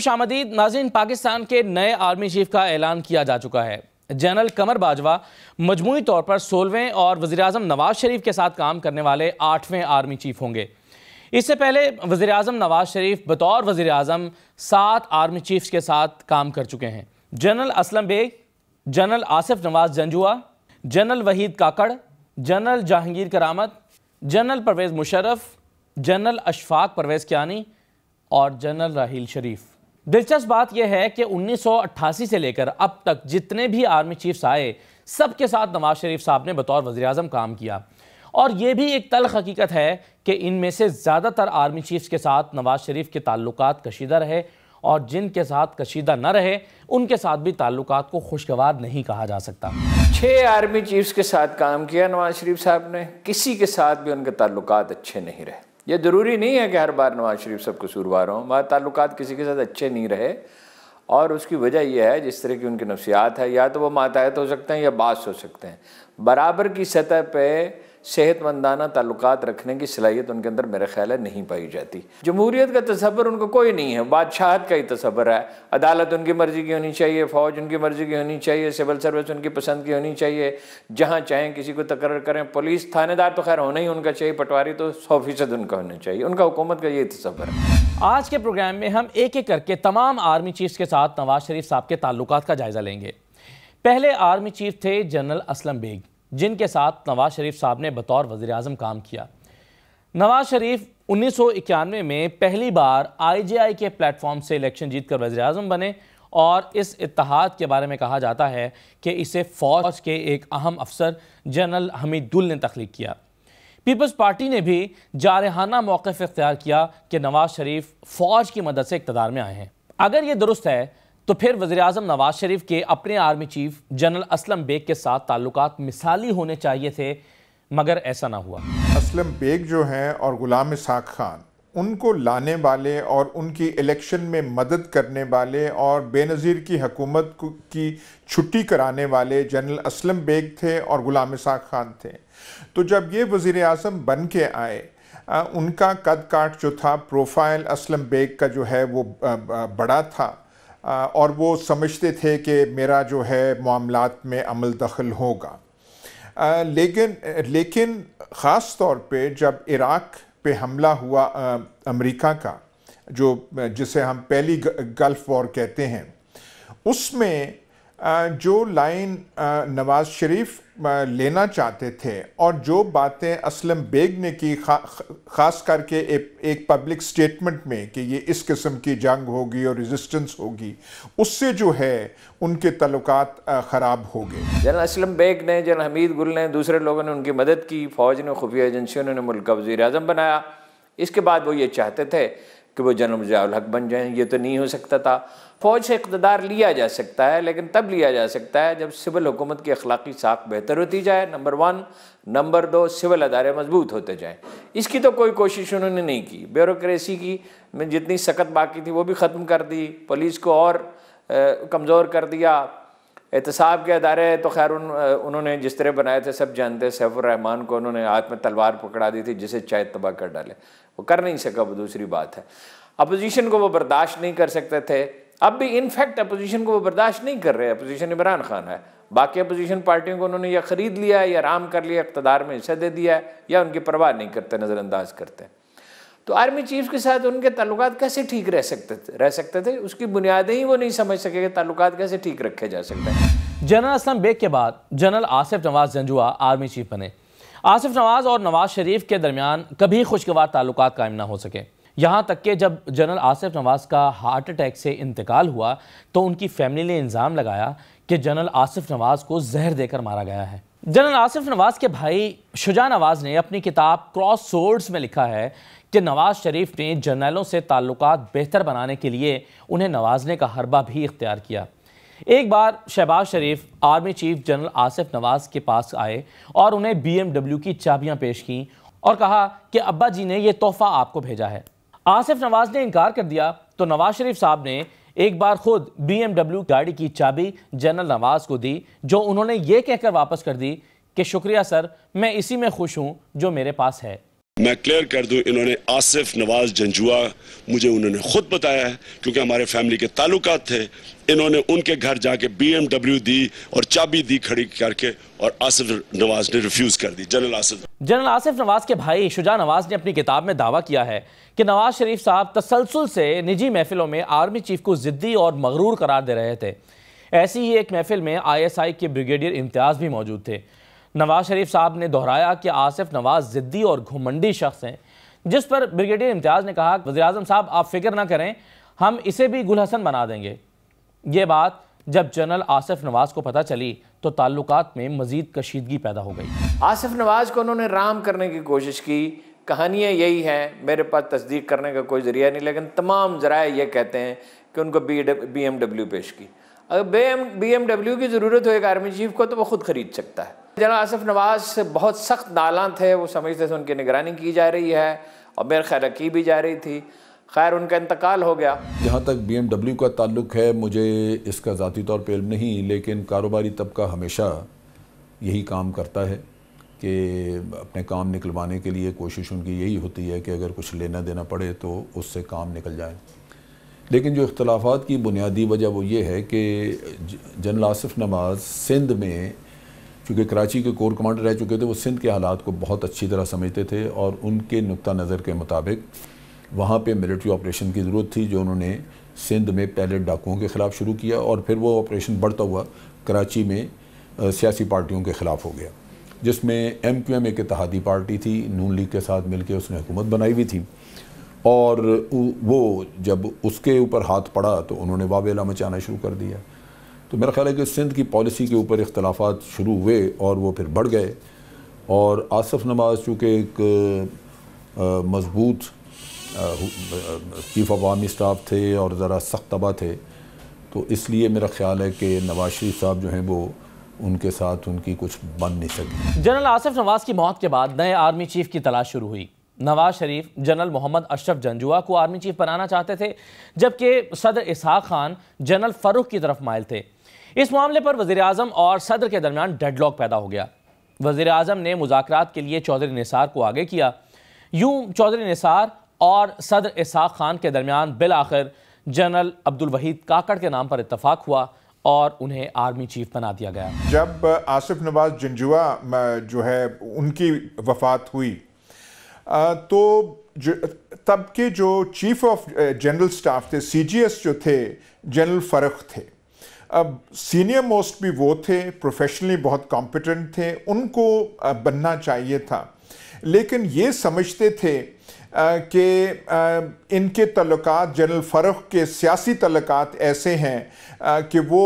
खुश आमदीद नाजिन पाकिस्तान के नए आर्मी चीफ का ऐलान किया जा चुका है जनरल कमर बाजवा मजमू तौर पर सोलहवें और वज़ी अजम नवाज शरीफ के साथ काम करने वाले आठवें आर्मी चीफ होंगे इससे पहले वज़ी अजम नवाज शरीफ बतौर वज़ी अजम सात आर्मी चीफ के साथ काम कर चुके हैं general Aslam Beg general Asif Nawaz Janjua general Waheed Kakar general Jehangir Karamat general Pervez Musharraf general Ashfaq Pervez Kayani और जनरल राहील शरीफ दिलचस्प बात यह है कि 1988 से लेकर अब तक जितने भी आर्मी चीफ्स आए सबके साथ नवाज शरीफ साहब ने बतौर वजी अजम काम किया और ये भी एक तल हकीकत है कि इनमें से ज़्यादातर आर्मी चीफ्स के साथ नवाज शरीफ के ताल्लुक कशीदा रहे और जिनके साथ कशीदा न रहे उनके साथ भी ताल्लुक को खुशगवार नहीं कहा जा सकता छः आर्मी चीफ्स के साथ काम किया नवाज शरीफ साहब ने किसी के साथ भी उनके ताल्लुक अच्छे नहीं रहे ये ज़रूरी नहीं है कि हर बार नवाज शरीफ सब कसूरवार हों हमारे ताल्लुक किसी के साथ अच्छे नहीं रहे और उसकी वजह यह है जिस तरह की उनकी नफसियात है या तो वो मातहत हो सकते हैं या बास हो सकते हैं बराबर की सतह पर सेहतमंदाना ताल्लुक रखने की सलाहियत उनके अंदर मेरे ख्याल है नहीं पाई जाती जमहूरीत का तस्वर उनको कोई नहीं है बादशाहत का ही तस्वर है अदालत उनकी मर्ज़ी की होनी चाहिए फ़ौज उनकी मर्ज़ी की होनी चाहिए सिविल सर्विस उनकी पसंद की होनी चाहिए जहाँ चाहें किसी को तकरर करें पुलिस थानेदार तो खैर होना ही उनका चाहिए पटवारी तो सौ फीसद उनका होना चाहिए उनका हुकूमत का ये तस्वर है आज के प्रोग्राम में हम एक एक करके तमाम आर्मी चीफ्स के साथ नवाज शरीफ साहब के ताल्लुक का जायज़ा लेंगे पहले आर्मी चीफ थे जनरल असलम बेग जिनके साथ नवाज शरीफ साहब ने बतौर वज़ी अजम काम किया नवाज शरीफ उन्नीस सौ इक्यानवे में पहली बार आई जे आई के प्लेटफॉर्म से इलेक्शन जीत कर वज़ी अजम बने और इस इतिहाद के बारे में कहा जाता है कि इसे फ़ौज के एक अहम अफसर जनरल हमीदुल ने तख्लीक किया पीपल्स पार्टी ने भी जारहाना मौक़ इख्तियार किया कि नवाज शरीफ फ़ौज की मदद से इकतदार में आए हैं अगर ये दुरुस्त है तो फिर वजी अजम नवाज शरीफ के अपने army chief general Aslam Beg के साथ ताल्लुकात मिसाली होने चाहिए थे मगर ऐसा ना हुआ असलम बेग जो हैं और ग़ुलाम इसाक खान उनको लाने वाले और उनकी इलेक्शन में मदद करने वाले और बेनज़ीर की हकूमत की छुट्टी कराने वाले जनरल असलम बेग थे और ग़ुलाम इसाक खान थे तो जब ये वज़ी अजम बन के आए उनका कद काट जो था प्रोफाइल असलम बेग का जो है वो बड़ा था और वो समझते थे कि मेरा जो है मामलात में अमल दखल होगा लेकिन लेकिन ख़ास तौर पे जब इराक़ पे हमला हुआ अमेरिका का जो जिसे हम पहली गल्फ़ वॉर कहते हैं उसमें जो लाइन नवाज शरीफ लेना चाहते थे और जो बातें असलम बेग ने की खा, खास करके ए, एक पब्लिक स्टेटमेंट में कि ये इस किस्म की जंग होगी और रेजिस्टेंस होगी उससे जो है उनके तल्क़ ख़राब हो गए जनरल असलम बेग ने जनरल हमीद गुल ने दूसरे लोगों ने उनकी मदद की फ़ौज ने खुफिया एजेंसियों ने मुल्क का वजी अजम बनाया इसके बाद वो ये चाहते थे कि वो जनरल मुजाउल हक बन जाएं ये तो नहीं हो सकता था फ़ौज से इकतदार लिया जा सकता है लेकिन तब लिया जा सकता है जब सिविल हुकूमत की अखलाकी साख बेहतर होती जाए नंबर वन नंबर दो सिविल अदारे मजबूत होते जाएं इसकी तो कोई कोशिश उन्होंने नहीं की ब्यूरोसी की जितनी सख्त बाकी थी वो भी ख़त्म कर दी पुलिस को और कमज़ोर कर दिया एहतसाब के अदारे तो खैर उन, उन्होंने जिस तरह बनाए थे सब जानते सैफुररहमान को उन्होंने हाथ में तलवार पकड़ा दी थी जिसे चाय तबाह कर डाले वो कर नहीं सका वो दूसरी बात है अपोजिशन को वो बर्दाश्त नहीं कर सकते थे अब भी इनफैक्ट अपोजिशन को वो बर्दाश्त नहीं कर रहे अपोजिशन इमरान खान है बाकी अपोजिशन पार्टियों को उन्होंने या ख़रीद लिया या आराम कर लिया इकतदार में हिस्सा दे दिया है या उनकी परवाह नहीं करते नज़रअंदाज करते तो आर्मी चीफ के साथ उनके ताल्लुक कैसे ठीक रह सकते थे रह सकते थे उसकी बुनियादें ही वो नहीं समझ सके कि ताल्लुक कैसे ठीक रखे जा सकते हैं जनरल असलम बेग के बाद general Asif Nawaz Janjua army chief बने आसिफ नवाज और नवाज शरीफ के दरमियान कभी खुशगवार ताल्लुक कायम ना हो सके यहाँ तक कि जब जनरल आसिफ नवाज का हार्ट अटैक से इंतकाल हुआ तो उनकी फैमिली ने इल्ज़ाम लगाया कि जनरल आसिफ नवाज को जहर देकर मारा गया है जनरल आसिफ नवाज के भाई शुजा नवाज ने अपनी किताब क्रॉस सोर्ड्स में लिखा है कि नवाज शरीफ ने जनरलों से ताल्लुक बेहतर बनाने के लिए उन्हें नवाजने का हरबा भी इख्तियार किया एक बार Shahbaz Sharif army chief general Asif Nawaz के पास आए और उन्हें बीएमडब्ल्यू की चाबियां पेश की और कहा कि अब्बा जी ने यह तोहफा आपको भेजा है आसिफ नवाज ने इनकार कर दिया तो नवाज शरीफ साहब ने एक बार खुद बीएमडब्ल्यू गाड़ी की चाबी जनरल नवाज को दी जो उन्होंने ये कहकर वापस कर दी कि शुक्रिया सर मैं इसी में खुश हूँ जो मेरे पास है मैं क्लियर कर दूं इन्होंने आसिफ नवाज जंजुआ मुझे उन्होंने खुद बताया है क्योंकि हमारे फैमिली के ताल्लुक थे इन्होंने उनके घर जाके बीएमडब्ल्यू दी और चाबी दी खड़ी करके और आसिफ नवाज ने रिफ्यूज कर दी जनरल आसिफ जनरल आसिफ नवाज के भाई शुजा नवाज ने अपनी किताब में दावा किया है कि नवाज शरीफ साहब तसलसल से निजी महफिलों में आर्मी चीफ को ज़िद्दी और मगरूर करार दे रहे थे ऐसी ही एक महफिल में आई के ब्रिगेडियर इम्तियाज़ भी मौजूद थे नवाज शरीफ साहब ने दोहराया कि आसिफ नवाज ज़िद्दी और घुमंडी शख्स हैं जिस पर ब्रिगेडियर इम्तियाज़ ने कहा वजी अजम साहब आप फिक्र ना करें हम इसे भी गुल हसन बना देंगे ये बात जब जनरल आसिफ नवाज को पता चली तो ताल्लुक में मजीद कशीदगी पैदा हो गई आसिफ नवाज को उन्होंने राम करने की कोशिश की कहानियाँ यही हैं मेरे पास तस्दीक करने का कोई ज़रिया नहीं लेकिन तमाम ज़राए ये कहते हैं कि उनको बी बी एम डब्ल्यू पेश की अगर बी एम डब्ल्यू की ज़रूरत हो एक आर्मी चीफ को तो वो खुद खरीद सकता है जना आसफ नवाज बहुत सख्त नाला थे वो समझते थे उनकी निगरानी की जा रही है और मेरे ख्याल की भी जा रही थी खैर उनका इंतकाल हो गया जहाँ तक बी एम डब्ल्यू का ताल्लुक है मुझे इसका ज़ाती तौर पर नहीं लेकिन कारोबारी तबका हमेशा यही काम करता है कि अपने काम निकलवाने के लिए कोशिश उनकी यही होती है कि अगर कुछ लेना देना पड़े तो उससे काम निकल जाए लेकिन जो इख्तलाफात की बुनियादी वजह वो ये है कि जनरल आसफ नमाज सिंध में चूँकि कराची के कोर कमांडर रह चुके थे वो सिंध के हालात को बहुत अच्छी तरह समझते थे और उनके नुक़ नज़र के मुताबिक वहाँ पर मिलिट्री ऑपरेशन की ज़रूरत थी जो उन्होंने सिंध में पहले डाकुओं के ख़िलाफ़ शुरू किया और फिर वो ऑपरेशन बढ़ता हुआ कराची में सियासी पार्टियों के ख़िलाफ़ हो गया जिसमें एम क्यू एम एक इतिहादी पार्टी थी नून लीग के साथ मिलकर उसने हुकूमत बनाई हुई थी और वो जब उसके ऊपर हाथ पड़ा तो उन्होंने वावेला मचाना शुरू कर दिया तो मेरा ख्याल है कि सिंध की पॉलिसी के ऊपर इख्तलाफ शुरू हुए और वो फिर बढ़ गए और आसफ़ नवाज़ चूँकि एक मजबूत चीफ ऑफ आर्मी स्टाफ थे और ज़रा सख्त तबा थे तो इसलिए मेरा ख्याल है कि नवाज शरीफ साहब जो हैं वो उनके साथ उनकी कुछ बन नहीं सकी जनरल आसफ नवाज़ की मौत के बाद नए आर्मी चीफ की तलाश शुरू हुई नवाज शरीफ जनरल मोहम्मद अशरफ जंजुआ को आर्मी चीफ बनाना चाहते थे जबकि सदर इसहाक खान जनरल फ़रूख की तरफ मायल थे इस मामले पर वज़ी अजम और सदर के दरमियान डेडलॉक पैदा हो गया वजीर अजम ने मुजात के लिए चौधरी निसार को आगे किया यूं चौधरी निसार और सदर इसहाक खान के दरमियान बिल आखिर जनरल अब्दुल वहीद काकड़ के नाम पर इतफाक़ हुआ और उन्हें आर्मी चीफ बना दिया गया जब आसिफ नवाज जंजुआ जो है उनकी वफात हुई तो तब के जो चीफ ऑफ जनरल स्टाफ थे सीजीएस जो थे जनरल फ़रख थे अब सीनियर मोस्ट भी वो थे प्रोफेशनली बहुत कॉम्पिटेंट थे उनको बनना चाहिए था लेकिन ये समझते थे कि इनके तल्क़ जनरल फ़रख के सियासी तल्लक़ात ऐसे हैं कि वो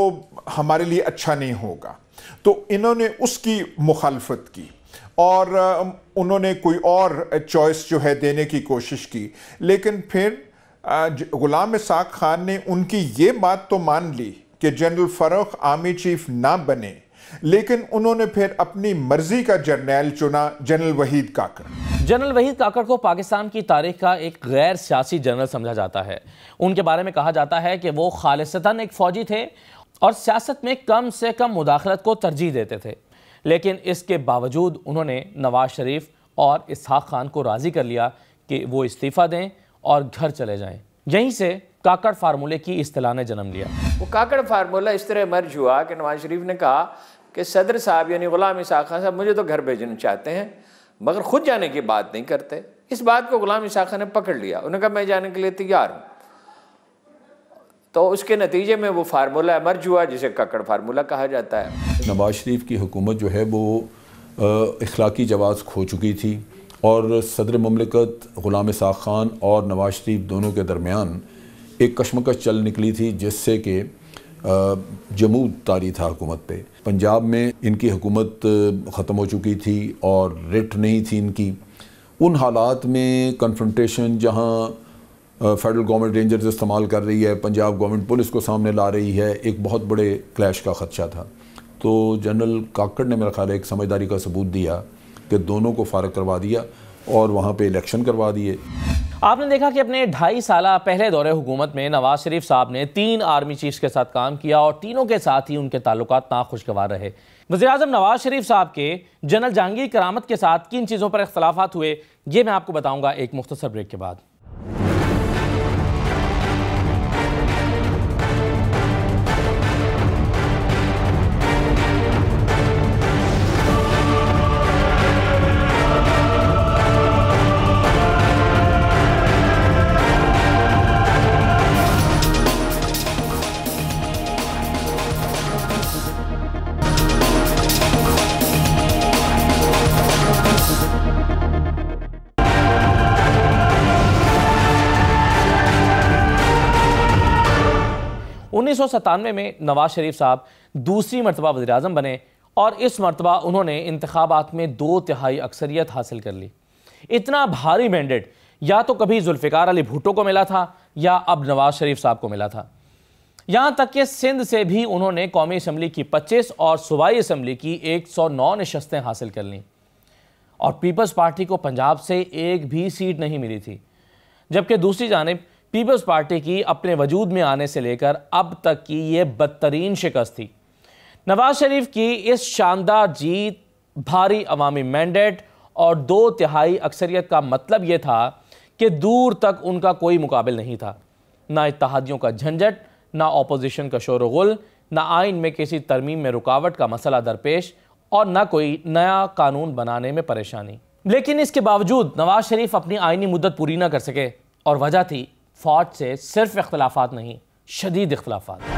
हमारे लिए अच्छा नहीं होगा तो इन्होंने उसकी मुखालफत की और उन्होंने कोई और चॉइस जो है देने की कोशिश की लेकिन फिर ग़ुलाम साक खान ने उनकी ये बात तो मान ली कि जनरल फरोख आर्मी चीफ ना बने लेकिन उन्होंने फिर अपनी मर्जी का जर्नैल चुना जनरल वहीद काकड़ जनरल वहीद काकड़ को पाकिस्तान की तारीख का एक गैर सियासी जनरल समझा जाता है उनके बारे में कहा जाता है कि वो खालिस्तान एक फ़ौजी थे और सियासत में कम से कम मुदाखलत को तरजीह देते थे लेकिन इसके बावजूद उन्होंने नवाज शरीफ और इसहाक खान को राज़ी कर लिया कि वो इस्तीफ़ा दें और घर चले जाएं। यहीं से काकड़ फार्मूले की अतलाह ने जन्म लिया वो काकड़ फार्मूला इस तरह मर्ज हुआ कि नवाज शरीफ ने कहा कि सदर साहब यानी ग़ुलाम इसाक खान साहब मुझे तो घर भेजना चाहते हैं मगर खुद जाने की बात नहीं करते इस बात को ग़ुलाम इसाक खान ने पकड़ लिया उन्होंने कहा मैं जाने के लिए तैयार हूँ तो उसके नतीजे में वो फार्मूला एमर्ज हुआ जिसे ककड़ फार्मूला कहा जाता है नवाज शरीफ की हुकूमत जो है वो इखलाकी जवाज़ खो चुकी थी और सदर ममलिकत ग़ुलाम साख खान और नवाज शरीफ दोनों के दरमियान एक कश्मकश चल निकली थी जिससे कि जमू तारी था हुकूमत पे पंजाब में इनकी हुकूमत ख़त्म हो चुकी थी और रिट नहीं थी इनकी उन हालात में कन्फ्रंटेशन जहाँ फेडरल गवर्नमेंट रेंजर्स इस्तेमाल कर रही है पंजाब गवर्नमेंट पुलिस को सामने ला रही है एक बहुत बड़े क्लैश का ख़दशा था तो जनरल काकड़ ने मेरा ख्याल एक समझदारी का सबूत दिया कि दोनों को फारग करवा दिया और वहाँ पर इलेक्शन करवा दिए आपने देखा कि अपने ढाई साल पहले दौरे हुकूमत में नवाज शरीफ साहब ने तीन आर्मी चीफ्स के साथ काम किया और तीनों के साथ ही उनके ताल्लुक नाखुशगवार रहे वजी अजम नवाज शरीफ साहब के जनरल जहांगीर करामत के साथ किन चीज़ों पर अख्तलाफा हुए ये मैं आपको बताऊँगा एक मुख्तर ब्रेक के बाद 1997 में नवाज शरीफ साहब दूसरी मरतबा वजी अजम बने और इस मरतबा उन्होंने इंतबात में दो तिहाई अक्सरियत हासिल कर ली इतना भारी मैंडेट या तो कभी जुल्फ़िकार अली भुट्टो को मिला था या अब नवाज शरीफ साहब को मिला था यहाँ तक कि सिंध से भी उन्होंने कौमी असम्बली की 25 और सूबाई असम्बली की 109 नशस्तें हासिल कर लीं और पीपल्स पार्टी को पंजाब से एक भी सीट नहीं मिली थी जबकि दूसरी जानब पीपल्स पार्टी की अपने वजूद में आने से लेकर अब तक की ये बदतरीन शिकस्त थी नवाज शरीफ की इस शानदार जीत भारी अवामी मैंडेट और दो तिहाई अक्सरियत का मतलब ये था कि दूर तक उनका कोई मुकाबल नहीं था ना इतिहादियों का झंझट ना अपोजिशन का शोर गुल ना आइन में किसी तरमीम में रुकावट का मसला दरपेश और ना कोई नया कानून बनाने में परेशानी लेकिन इसके बावजूद नवाज शरीफ अपनी आइनी मुद्दत पूरी ना कर सके और वजह थी फौज से सिर्फ इख्तलाफात नहीं शदीद इख्तलाफात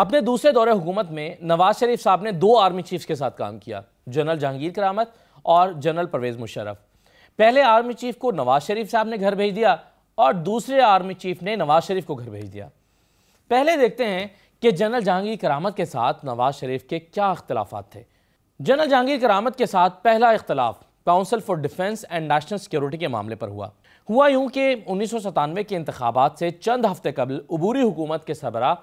अपने दूसरे दौरे हुकूमत में नवाज शरीफ साहब ने दो आर्मी चीफ्स के साथ काम किया जनरल जहांगीर करामत और जनरल परवेज़ मुशरफ पहले आर्मी चीफ को नवाज शरीफ साहब ने घर भेज दिया और दूसरे आर्मी चीफ ने नवाज शरीफ को घर भेज दिया पहले देखते हैं कि जनरल जहांगीर करामत के साथ नवाज शरीफ के क्या अख्तलाफा थे जनरल जहांगीर करामत के साथ पहला इख्तलाफ council for defence and national security के मामले पर हुआ हुआ यूं कि उन्नीस सौ सतानवे के इंतबात से चंद हफ्ते कबल अबूरी हुकूमत के सबरा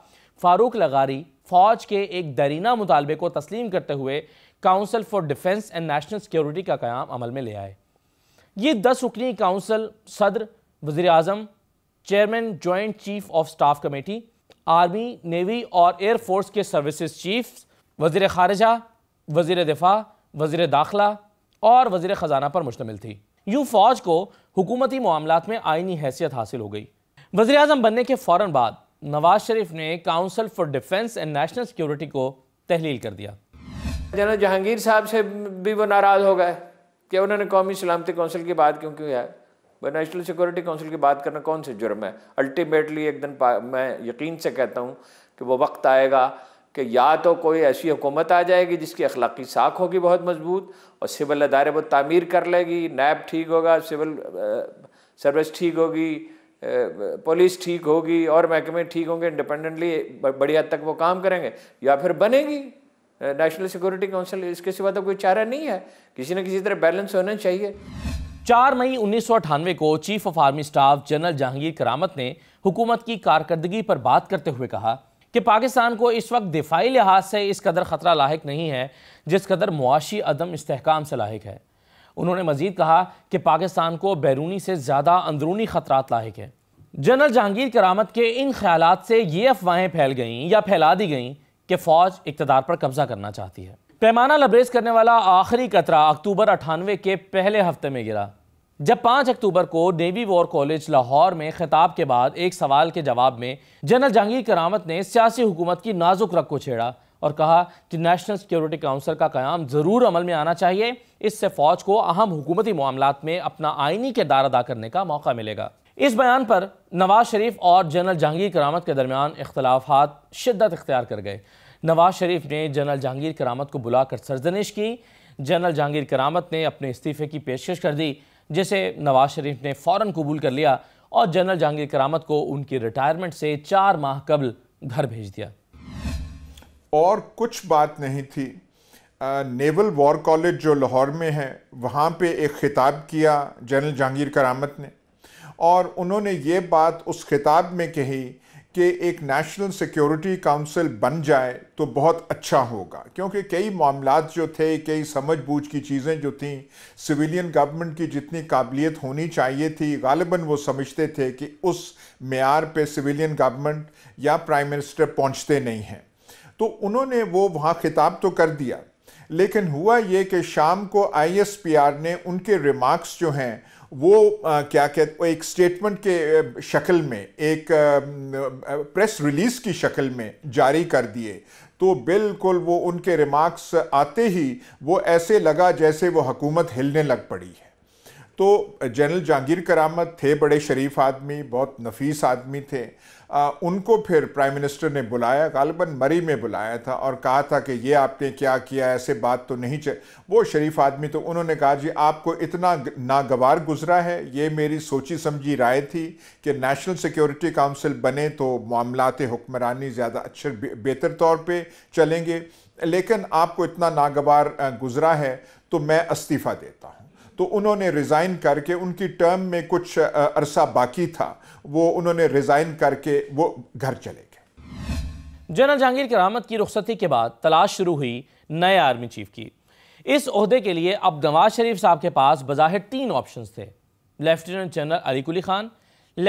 फारूक लगारी फौज के एक दरीना मुतालबे को तस्लीम करते हुए council for defence and national security का क्याम अमल में ले आए ये दस रुकनी काउंसिल सदर वजी अजम chairman joint chief of staff committee army navy और एयरफोर्स के सर्विस चीफ वजीर खारजा वजीर दिफा वजीर दाखिला और वजीर ख़जाना पर मुश्तमिल थी यूं फ़ौज को हुकूमती मामला में आइनी हैसियत हासिल हो गई वजी अजम बनने के फ़ौर बाद नवाज शरीफ ने council for defence and national security को तहलील कर दिया जनरल जहांगीर साहब से भी वो नाराज़ हो गए कि उन्होंने कौमी सलामती काउंसिल की बात क्यों क्यों है वह नेशनल सिक्योरिटी काउंसिल की बात करना कौन से जुर्म है अल्टीमेटली एक दिन मैं यकीन से कहता हूँ कि वो वक्त आएगा कि या तो कोई ऐसी हुकूमत आ जाएगी जिसकी अखलाकी साख होगी बहुत मजबूत और सिविल अदारे वो तमीर कर लेगी नैब ठीक होगा सिविल सर्विस ठीक होगी पुलिस ठीक होगी और महकमे ठीक होंगे इंडिपेंडेंटली बड़ी हद तक वो काम करेंगे या फिर बनेगी नेशनल सिक्योरिटी काउंसिल इसके सिवा तो कोई चारा नहीं है किसी न किसी तरह बैलेंस होना चाहिए चार मई उन्नीस को chief of army staff general Jehangir Karamat ने हुकूमत की कारकर्दगी पर बात करते हुए कहा कि पाकिस्तान को इस वक्त दिफाई लिहाज से इस कदर ख़तरा लाक नहीं है जिस कदर मुआशी अदम इसकाम से लाक है उन्होंने मजीद कहा कि पाकिस्तान को बैरूनी से ज़्यादा अंदरूनी ख़तरा लाक है जनरल जहांगीर करामत के इन ख्याल से ये अफवाहें फैल गईं या फैला दी गईं कि फ़ौज इकतदार पर कब्ज़ा करना चाहती है पैमाना लबरेज करने वाला आखिरी कतरा अक्टूबर अठानवे के पहले हफ्ते में गिरा जब 5 अक्टूबर को नेवी वॉर कॉलेज लाहौर में खिताब के बाद एक सवाल के जवाब में जनरल जहांगीर करामत ने सियासी हुकूमत की नाजुक रख को छेड़ा और कहा कि नेशनल सिक्योरिटी काउंसिल का क्याम ज़रूर अमल में आना चाहिए इससे फ़ौज को अहम हुकूमती मामला में अपना आइनी किरदार अदा करने का मौका मिलेगा इस बयान पर नवाज शरीफ और जनरल जहांगीर करामत के दरमियान इख्तलाफात शिद्दत इख्तियार कर गए नवाज शरीफ ने जनरल जहांगीर करामत को बुलाकर सरजनिश की जनरल जहांगीर करामत ने अपने इस्तीफ़े की पेशकश कर दी जिसे नवाज शरीफ ने फ़ौर कबूल कर लिया और जनरल जहांगीर करामत को उनकी रिटायरमेंट से चार माह कबल घर भेज दिया और कुछ बात नहीं थी आ, नेवल वॉर कॉलेज जो लाहौर में है वहाँ पे एक ख़िताब किया जनरल जहांगीर करामत ने और उन्होंने ये बात उस खिताब में कही कि एक नेशनल सिक्योरिटी काउंसिल बन जाए तो बहुत अच्छा होगा क्योंकि कई मामला जो थे कई समझ बूझ की चीज़ें जो थीं सिविलियन गवर्नमेंट की जितनी काबिलियत होनी चाहिए थी गालिबा वो समझते थे कि उस मैार पे सिविलियन गवर्नमेंट या प्राइम मिनिस्टर पहुँचते नहीं हैं तो उन्होंने वो वहाँ खिताब तो कर दिया लेकिन हुआ ये कि शाम को आई ने उनके रिमार्क्स जो हैं वो आ, क्या कहते एक स्टेटमेंट के शक्ल में एक आ, प्रेस रिलीज की शक्ल में जारी कर दिए तो बिल्कुल वो उनके रिमार्क्स आते ही वो ऐसे लगा जैसे वो हुकूमत हिलने लग पड़ी है तो जनरल जहांगीर करामत थे बड़े शरीफ आदमी बहुत नफीस आदमी थे आ, उनको फिर प्राइम मिनिस्टर ने बुलाया गालिबा मरी में बुलाया था और कहा था कि ये आपने क्या किया ऐसे बात तो नहीं चल वो शरीफ आदमी तो उन्होंने कहा जी आपको इतना नागवार गुजरा है ये मेरी सोची समझी राय थी कि नेशनल सिक्योरिटी काउंसिल बने तो मामलाते हुक्मरानी ज़्यादा अच्छे बेहतर तौर पर चलेंगे लेकिन आपको इतना नागवार गुजरा है तो मैं इस्तीफ़ा देता हूँ तो उन्होंने रिज़ाइन करके उनकी टर्म में कुछ अरसा बाकी था वो उन्होंने रिज़ाइन करके वो घर चले गए जनरल जहांगीर करामत की रुखसती के बाद तलाश शुरू हुई नए आर्मी चीफ की इस अहदे के लिए अब नवाज शरीफ साहब के पास बज़ाहिर तीन ऑप्शन थे lieutenant general Aliquli Quli Khan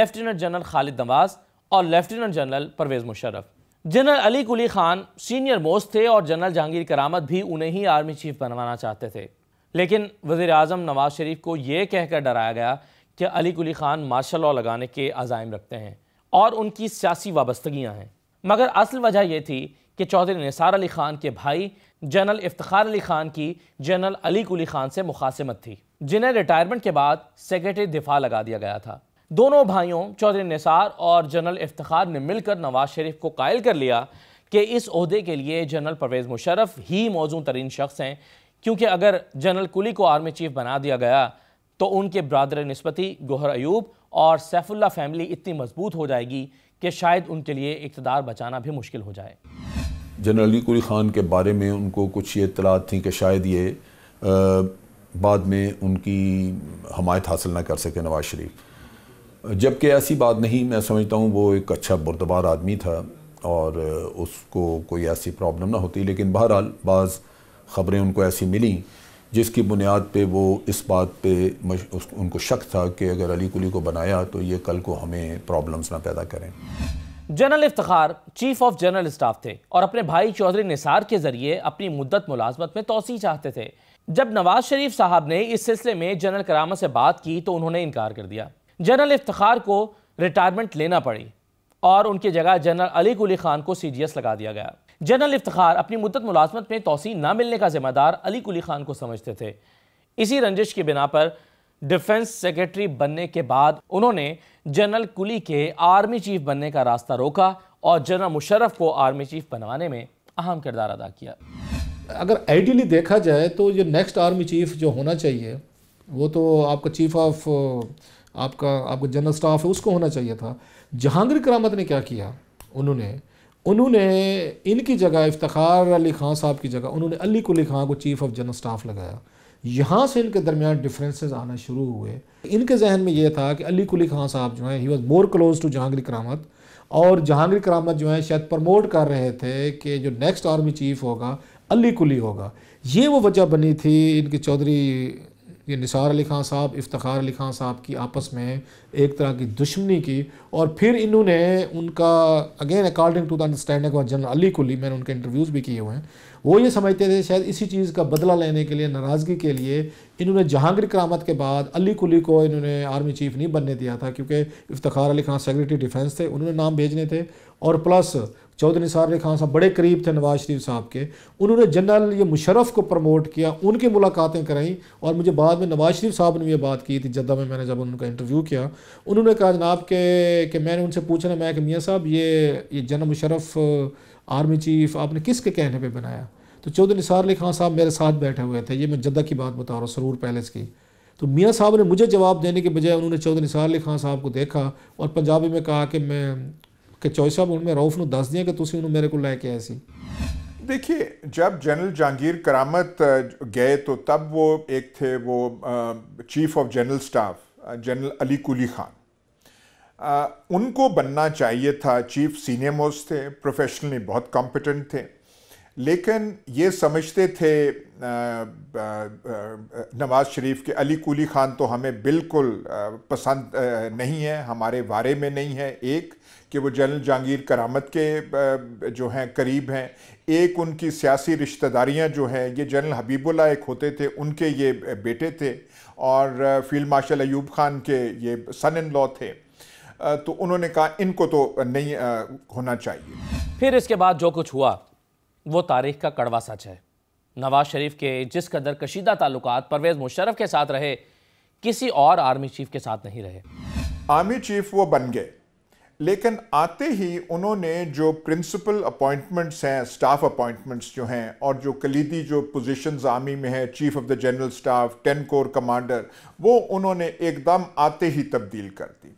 lieutenant general Khalid Nawaz और lieutenant general Pervez Musharraf general Ali कुली खान सीनियर मोस्ट थे और जनरल जहांगीर करामत भी उन्हें ही आर्मी चीफ बनवाना चाहते थे लेकिन वज़ी अजम नवाज़ शरीफ को ये कहकर डराया गया कि अली कुली ख़ान मार्शल लॉ लगाने के अजायम रखते हैं और उनकी सियासी वाबस्तगियाँ हैं मगर असल वजह यह थी कि चौधरी निसार अली ख़ान के भाई जनरल इफ्तार अली ख़ान की जनरल अली कुली ख़ान से मुखासमत थी जिन्हें रिटायरमेंट के बाद सेक्रेटरी दिफा लगा दिया गया था दोनों भाइयों चौधरी निसार और जनरल इफ्तार ने मिलकर नवाज शरीफ को कायल कर लिया कि इस अहदे के लिए जनरल परवेज़ मुशरफ ही मौजूद तरीन शख्स हैं क्योंकि अगर जनरल कुली को आर्मी चीफ बना दिया गया तो उनके बरदर नस्बती गोहर अयूब और सैफुल्ला फैमिली इतनी मजबूत हो जाएगी कि शायद उनके लिए इकतदार बचाना भी मुश्किल हो जाए जनरल अली कुली ख़ान के बारे में उनको कुछ ये इतलात थी कि शायद ये आ, बाद में उनकी हमायत हासिल ना कर सके नवाज शरीफ जबकि ऐसी बात नहीं मैं समझता हूँ वो एक अच्छा बुरदबार आदमी था और उसको कोई ऐसी प्रॉब्लम ना होती लेकिन बहरहाल बाज़ ख़बरें उनको ऐसी मिली जिसकी बुनियाद पे वो इस बात पे उनको शक था कि अगर अली कुली को बनाया तो ये कल को हमें प्रॉब्लम्स ना पैदा करें general Iftikhar chief of general staff थे और अपने भाई चौधरी निसार के जरिए अपनी मुद्दत मुलाजमत में तोसी चाहते थे जब नवाज शरीफ साहब ने इस सिलसिले में जनरल करामा से बात की तो उन्होंने इनकार कर दिया जनरल इफ्तार को रिटायरमेंट लेना पड़ी और उनकी जगह जनरल अली कुली खान को सी लगा दिया गया जनरल इफ्तार अपनी मुद्दत मुलाजमत में तोसी ना मिलने का जिम्मेदार अली कुली खान को समझते थे इसी रंजिश की बिना पर डिफेंस सेक्रेटरी बनने के बाद उन्होंने जनरल कुली के आर्मी चीफ बनने का रास्ता रोका और जनरल मुशर्रफ को आर्मी चीफ बनवाने में अहम किरदार अदा किया अगर आइडियली देखा जाए तो ये नेक्स्ट आर्मी चीफ जो होना चाहिए वो तो आपका चीफ ऑफ आपका आपका जनरल स्टाफ है उसको होना चाहिए था जहांगीर करामत ने क्या किया उन्होंने उन्होंने इनकी जगह इफ्तार अली खान साहब की जगह उन्होंने अली कुली खान को चीफ ऑफ जनरल स्टाफ लगाया यहाँ से इनके दरमियान डिफरेंसेस आना शुरू हुए इनके जहन में यह था कि अली कुली खान साहब जो हैं he was more close to Jehangir Karamat और जहांगीर करामत जो है शायद प्रमोट कर रहे थे कि जो नेक्स्ट आर्मी चीफ होगा अली कुली होगा ये वो वजह बनी थी इनकी चौधरी ये निसार अली खान साहब इफ्तार अली खान साहब की आपस में एक तरह की दुश्मनी की और फिर इन्होंने उनका again according to the understanding of general Ali Kuli मैंने उनके इंटरव्यूज़ भी किए हुए हैं वो ये समझते थे शायद इसी चीज़ का बदला लेने के लिए नाराज़गी के लिए इन्होंने जहांगीर करामत के बाद अली कुली को इन्होंने आर्मी चीफ नहीं बनने दिया था क्योंकि इफ्तार अली खान सेक्रेटरी डिफेंस थे उन्होंने नाम भेजने थे और प्लस चौधरी निसार अली खान साहब बड़े करीब थे नवाज शरीफ साहब के उन्होंने जनरल ये मुशरफ को प्रमोट किया उनकी मुलाकातें कराई और मुझे बाद में नवाज शरीफ साहब ने ये बात की थी जद्दा में मैंने जब उनका इंटरव्यू किया उन्होंने कहा जनाब के कि मैंने उनसे पूछा ना मैं कि मियाँ साहब ये ये जनरल मुशरफ आर्मी चीफ आपने किसके कहने पर बनाया तो चौधरी निसार अली खान साहब मेरे साथ बैठे हुए थे ये मैं जद्दा की बात बता रहा हूँ सरूर पैलेस की तो मियाँ साहब ने मुझे जवाब देने के बजाय उन्होंने चौधरी निसार अली खान साहब को देखा और पंजाबी में कहा कि मैं कि ਚੌਈ साहब हूँ मैं ਰੌਫ ਨੂੰ दस दिया कि ਤੁਸੀਂ ਉਹਨੂੰ ਮੇਰੇ ਕੋਲ ਲੈ देखिए जब जनरल जहांगीर करामत गए तो तब वो एक थे वो chief of general staff general Ali कुली खान आ, उनको बनना चाहिए था चीफ सीनियर मोस्ट थे प्रोफेशनली बहुत कॉम्पिटेंट थे लेकिन ये समझते थे नवाज़ शरीफ के अली कुली ख़ान तो हमें बिल्कुल पसंद नहीं है हमारे बारे में नहीं है एक कि वो जनरल जहांगीर करामत के जो हैं करीब हैं एक उनकी सियासी रिश्तेदारियां जो हैं ये जनरल हबीबुल्ला एक होते थे उनके ये बेटे थे और फील्ड मार्शल अयूब खान के ये सन इन लॉ थे तो उन्होंने कहा इनको तो नहीं होना चाहिए फिर इसके बाद जो कुछ हुआ वो तारीख का कड़वा सच है नवाज शरीफ के जिस कदर कशीदा ताल्लुक परवेज़ मुशर्रफ के साथ रहे किसी और आर्मी चीफ के साथ नहीं रहे आर्मी चीफ वो बन गए लेकिन आते ही उन्होंने जो प्रिंसिपल अपॉइंटमेंट्स हैं स्टाफ अपॉइंटमेंट्स जो हैं और जो कलीदी जो पोजीशंस आर्मी में है chief of the general staff ten corps commander वो उन्होंने एकदम आते ही तब्दील कर दी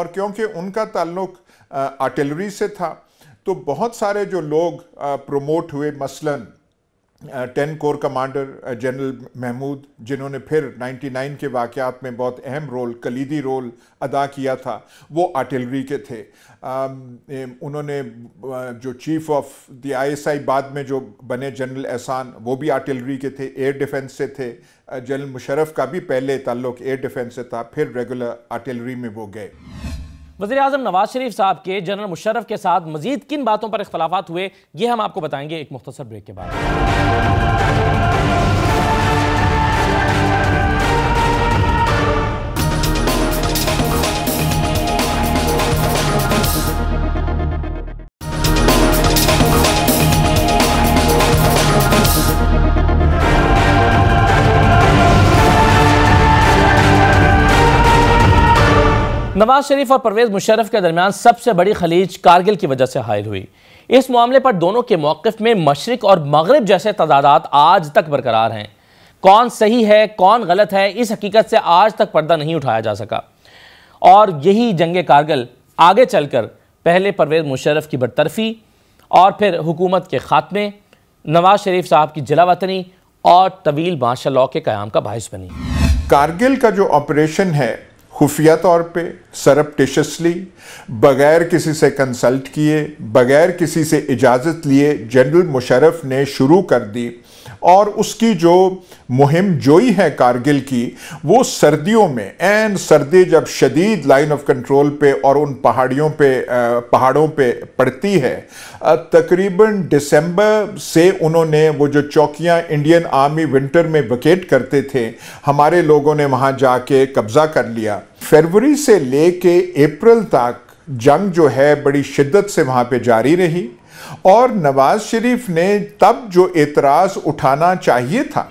और क्योंकि उनका ताल्लुक आर्टिलरी से था तो बहुत सारे जो लोग आ, प्रोमोट हुए मसलन ten corps commander general Mahmood जिन्होंने फिर 99 के वाक़ात में बहुत अहम रोल कलीदी रोल अदा किया था वो आर्टिलरी के थे आ, उन्होंने जो चीफ ऑफ द आईएसआई बाद में जो बने जनरल एहसान वो भी आर्टिलरी के थे एयर डिफेंस से थे जनरल मुशरफ का भी पहले ताल्लुक एयर डिफेंस से था फिर रेगुलर आर्टिलरी में वो गए वजी अजम नवाज शरीफ साहब के जनरल मुशर्रफ के साथ मजीद किन बातों पर अख्तलाफा हुए ये हम आपको बताएंगे एक मुख्तर ब्रेक के बाद नवाज शरीफ और परवेज मुशरफ़ के दरमियान सबसे बड़ी खलीज कारगिल की वजह से हायल हुई इस मामले पर दोनों के मौक़ में मशरक और मगरब जैसे तादाद आज तक बरकरार हैं कौन सही है कौन गलत है इस हकीकत से आज तक पर्दा नहीं उठाया जा सका और यही जंग कारगिल आगे चल कर पहले परवेज मुशरफ की बरतरफी और फिर हुकूमत के ख़ात्मे नवाज शरीफ साहब की जिला वतनी और तवील मार्शल लॉ के क्याम का बायस बनी कारगिल का जो ऑपरेशन है खुफिया तौर पे सरपटिशसली बगैर किसी से कंसल्ट किए बगैर किसी से इजाज़त लिए जनरल मुशरफ ने शुरू कर दी और उसकी जो मुहिम जोई है कारगिल की वो सर्दियों में एन सर्दी जब शदीद लाइन ऑफ कंट्रोल पे और उन पहाड़ियों पे पहाड़ों पे पड़ती है तकरीबन दिसंबर से उन्होंने वो जो चौकियां इंडियन आर्मी विंटर में वकेट करते थे हमारे लोगों ने वहाँ जाके कब्ज़ा कर लिया फरवरी से ले अप्रैल तक जंग जो है बड़ी शिद्दत से वहाँ पर जारी रही और नवाज शरीफ ने तब जो एतराज़ उठाना चाहिए था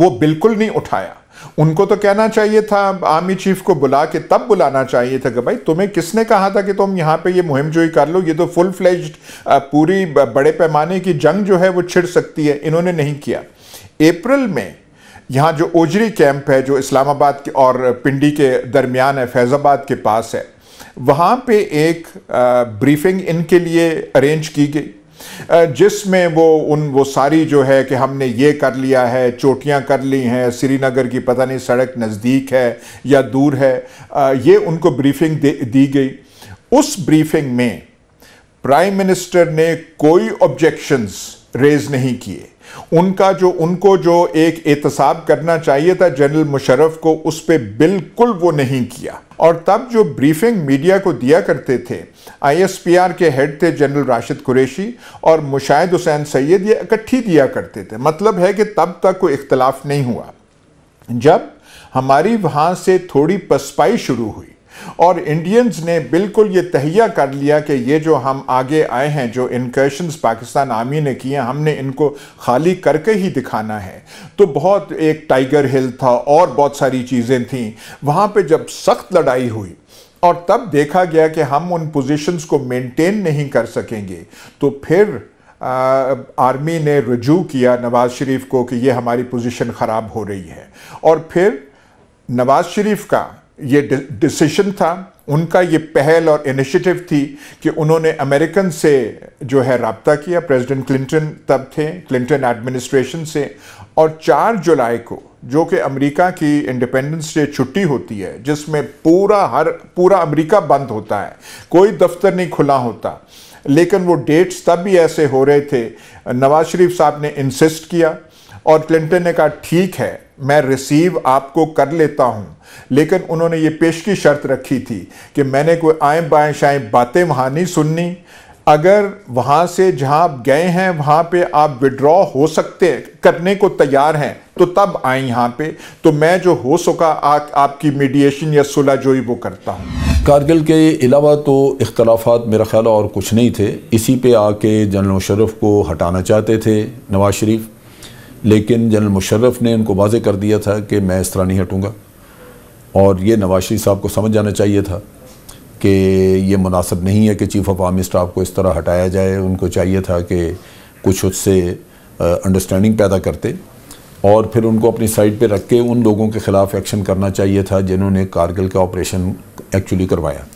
वो बिल्कुल नहीं उठाया उनको तो कहना चाहिए था आर्मी चीफ को बुला के तब बुलाना चाहिए था कि भाई तुम्हें किसने कहा था कि तुम यहाँ पे ये मुहिम जोई कर लो ये तो फुल फ्लेज्ड पूरी बड़े पैमाने की जंग जो है वो छिड़ सकती है इन्होंने नहीं किया अप्रैल में यहाँ जो ओजरी कैंप है जो इस्लामाबाद के और पिंडी के दरमियान है फैज़ाबाद के पास है वहाँ पे एक ब्रीफिंग इनके लिए अरेंज की गई जिसमें वो उन वो सारी जो है कि हमने ये कर लिया है चोटियां कर ली हैं श्रीनगर की पता नहीं सड़क नज़दीक है या दूर है ये उनको ब्रीफिंग दी गई उस ब्रीफिंग में प्राइम मिनिस्टर ने कोई ऑब्जेक्शंस रेज नहीं किए उनका जो उनको जो एक एहतसाब करना चाहिए था जनरल मुशरफ को उस पर बिल्कुल वो नहीं किया और तब जो ब्रीफिंग मीडिया को दिया करते थे आईएसपीआर के हेड थे जनरल राशिद कुरैशी और मुशाहिद हुसैन सैयद ये इकट्ठी दिया करते थे मतलब है कि तब तक कोई इख्तलाफ नहीं हुआ जब हमारी वहाँ से थोड़ी पसपाई शुरू हुई और इंडियंस ने बिल्कुल ये तहिया कर लिया कि ये जो हम आगे आए हैं जो इनकर्शन पाकिस्तान आर्मी ने किए हमने इनको खाली करके ही दिखाना है तो बहुत एक टाइगर हिल था और बहुत सारी चीज़ें थीं वहाँ पे जब सख्त लड़ाई हुई और तब देखा गया कि हम उन पोजीशंस को मेंटेन नहीं कर सकेंगे तो फिर आ, आर्मी ने रजू किया नवाज़ शरीफ को कि ये हमारी पोजीशन ख़राब हो रही है और फिर नवाज़ शरीफ का ये डिसीशन था उनका ये पहल और इनिशिएटिव थी कि उन्होंने अमेरिकन से जो है रबता किया प्रेसिडेंट क्लिंटन तब थे क्लिंटन एडमिनिस्ट्रेशन से और 4 जुलाई को जो कि अमेरिका की इंडिपेंडेंस डे छुट्टी होती है जिसमें पूरा हर पूरा अमेरिका बंद होता है कोई दफ्तर नहीं खुला होता लेकिन वो डेट्स तब भी ऐसे हो रहे थे नवाज शरीफ साहब ने इंसिस्ट किया और क्लिंटन ने कहा ठीक है मैं रिसीव आपको कर लेता हूँ लेकिन उन्होंने ये पेश की शर्त रखी थी कि मैंने कोई आए बाएँ शाएँ बातें वहाँ नहीं सुननी अगर वहाँ से जहाँ आप गए हैं वहाँ पे आप विड्रॉ हो सकते करने को तैयार हैं तो तब आए यहाँ पे तो मैं जो हो सका आ, आपकी मीडिएशन या सुलह जो ही वो करता हूँ कारगिल के अलावा तो इख्तलाफात मेरा ख्याल और कुछ नहीं थे इसी पे आके जनरल मुशरफ को हटाना चाहते थे नवाज शरीफ लेकिन जनरल मुशर्रफ ने उनको वाजे कर दिया था कि मैं इस तरह नहीं हटूँगा और ये नवाज शरीफ साहब को समझ जाना चाहिए था कि ये मुनासिब नहीं है कि चीफ़ ऑफ आर्मी स्टाफ को इस तरह हटाया जाए उनको चाहिए था कि कुछ उससे अंडरस्टैंडिंग पैदा करते और फिर उनको अपनी साइड पे रख के उन लोगों के ख़िलाफ़ एक्शन करना चाहिए था जिन्होंने कारगिल का ऑपरेशन एक्चुअली करवाया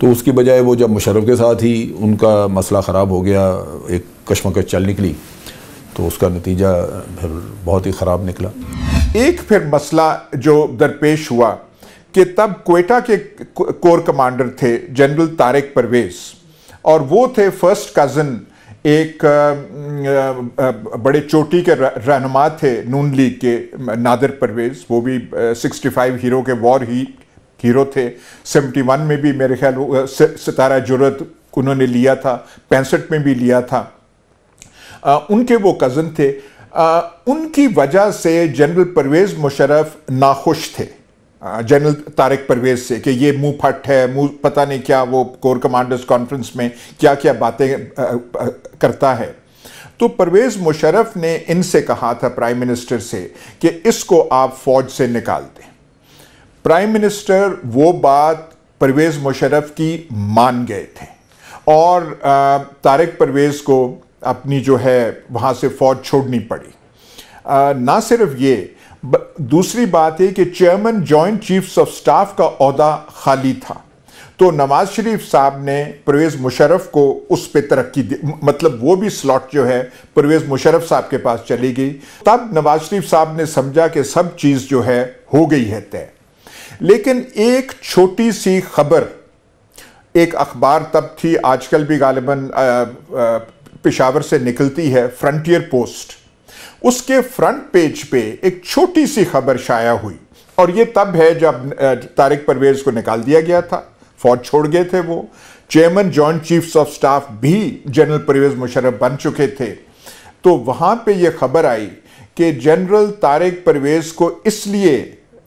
तो उसकी बजाय वो जब मुशरफ के साथ ही उनका मसला ख़राब हो गया एक कश्मकश चल निकली तो उसका नतीजा फिर बहुत ही ख़राब निकला एक फिर मसला जो दरपेश हुआ कि तब कोटा के कोर कमांडर थे जनरल तारिक परवेज़ और वो थे फर्स्ट कज़न एक बड़े चोटी के रहनमा थे नून लीग के नादर परवेज़ वो भी 65 हीरो के वॉर ही हीरो थे 71 में भी मेरे ख्याल सितारा जरूरत उन्होंने लिया था पैंसठ में भी लिया था उनके वो कज़न थे आ, उनकी वजह से जनरल परवेज़ मुशरफ नाखुश थे जनरल तारिक परवेज़ से कि ये मुंह फट है मुंह पता नहीं क्या वो कोर कमांडर्स कॉन्फ्रेंस में क्या क्या बातें करता है तो परवेज़ मुशरफ ने इनसे कहा था प्राइम मिनिस्टर से कि इसको आप फौज से निकाल दें प्राइम मिनिस्टर वो बात परवेज़ मुशरफ की मान गए थे और तारिक परवेज़ को अपनी जो है वहाँ से फौज छोड़नी पड़ी ना सिर्फ ये दूसरी बात है कि chairman joint chiefs of staff का अहदा खाली था तो नवाज शरीफ साहब ने परवेज़ मुशरफ को उस पर तरक्की मतलब वो भी स्लॉट जो है परवेज़ मुशरफ साहब के पास चली गई तब नवाज शरीफ साहब ने समझा कि सब चीज़ जो है हो गई है तय लेकिन एक छोटी सी खबर एक अखबार तब थी आजकल भी गालिबा पिशावर से निकलती है फ्रंटियर पोस्ट उसके फ्रंट पेज पे एक छोटी सी खबर शाया हुई और ये तब है जब तारिक परवेज को निकाल दिया गया था फौज छोड़ गए थे वो chairman joint chiefs of staff भी जनरल परवेज मुशर्रफ बन चुके थे तो वहाँ पे ये खबर आई कि जनरल तारिक परवेज को इसलिए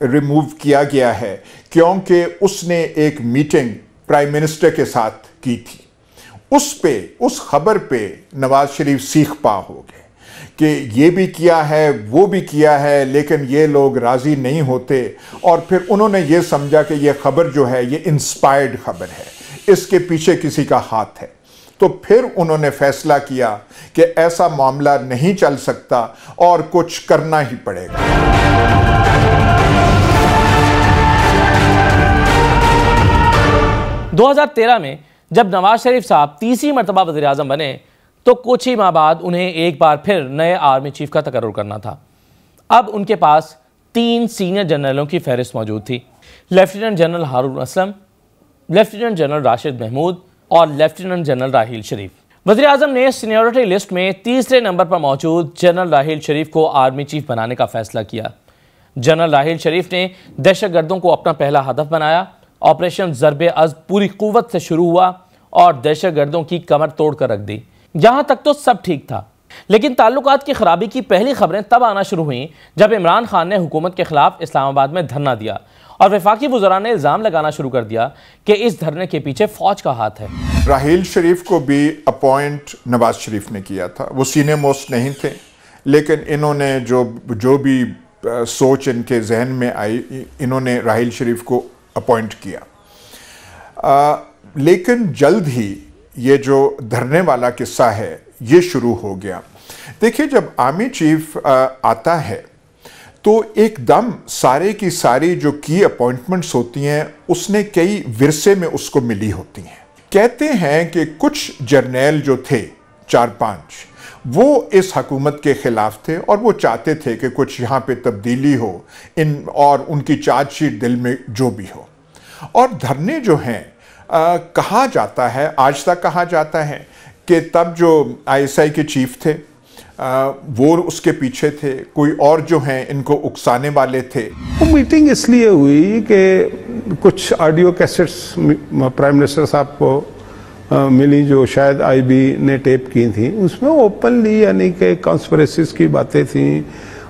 रिमूव किया गया है क्योंकि उसने एक मीटिंग प्राइम मिनिस्टर के साथ की थी उस पे उस खबर पे नवाज शरीफ सीख पा हो गए कि ये भी किया है वो भी किया है लेकिन ये लोग राज़ी नहीं होते और फिर उन्होंने ये समझा कि ये खबर जो है ये इंस्पायर्ड खबर है इसके पीछे किसी का हाथ है तो फिर उन्होंने फैसला किया कि ऐसा मामला नहीं चल सकता और कुछ करना ही पड़ेगा दो हजार तेरह में जब नवाज शरीफ साहब तीसरी मरतबा वजी अजम बने तो कुछ ही माह बाद उन्हें एक बार फिर नए आर्मी चीफ का तकर करना था अब उनके पास तीन सीनियर जनरलों की फहरिस्त मौजूद थी lieutenant general Haroon Aslam lieutenant general Rashid Mahmood और लेफ्टिनेंट जनरल राहील शरीफ वजी अजम ने सीनियरिटी लिस्ट में तीसरे नंबर पर मौजूद जनरल राहील शरीफ को आर्मी चीफ बनाने का फैसला किया जनरल राहील शरीफ ने दहशत गर्दों को अपना पहला हदफ बनाया ऑपरेशन ज़रब अज़ पूरी क़वत से शुरू हुआ और दहशतगर्दों की कमर तोड़ कर रख दी जहां तक तो सब ठीक था लेकिन ताल्लुकात की खराबी की पहली खबरें तब आना शुरू हुई जब इमरान खान ने हुकूमत के खिलाफ इस्लामाबाद में धरना दिया और विफाकी वजरा ने इल्ज़ाम लगाना शुरू कर दिया कि इस धरने के पीछे फौज का हाथ है राहल शरीफ को भी अपॉइंट नवाज शरीफ ने किया था वो सीने मोस्ट नहीं थे लेकिन इन्होंने जो जो भी सोच इनके जहन में आई इन्होंने राहल शरीफ को अपॉइंट किया आ, लेकिन जल्द ही ये जो धरने वाला किस्सा है ये शुरू हो गया देखिए जब आर्मी चीफ आता है तो एकदम सारे की सारी जो की अपॉइंटमेंट्स होती हैं उसने कई विरसे में उसको मिली होती हैं कहते हैं कि कुछ जर्नैल जो थे चार पांच वो इस हकूमत के ख़िलाफ़ थे और वो चाहते थे कि कुछ यहाँ पे तब्दीली हो इन और उनकी चार्जशीट दिल में जो भी हो और धरने जो हैं कहा जाता है आज तक कहा जाता है कि तब जो आईएसआई के चीफ थे आ, वो उसके पीछे थे कोई और जो हैं इनको उकसाने वाले थे वो मीटिंग इसलिए हुई कि कुछ ऑडियो कैसेट्स प्राइम मिनिस्टर साहब को आ, मिली जो शायद आईबी ने टेप की थी उसमें ओपनली यानी कि कॉन्स्परेसीज की बातें थी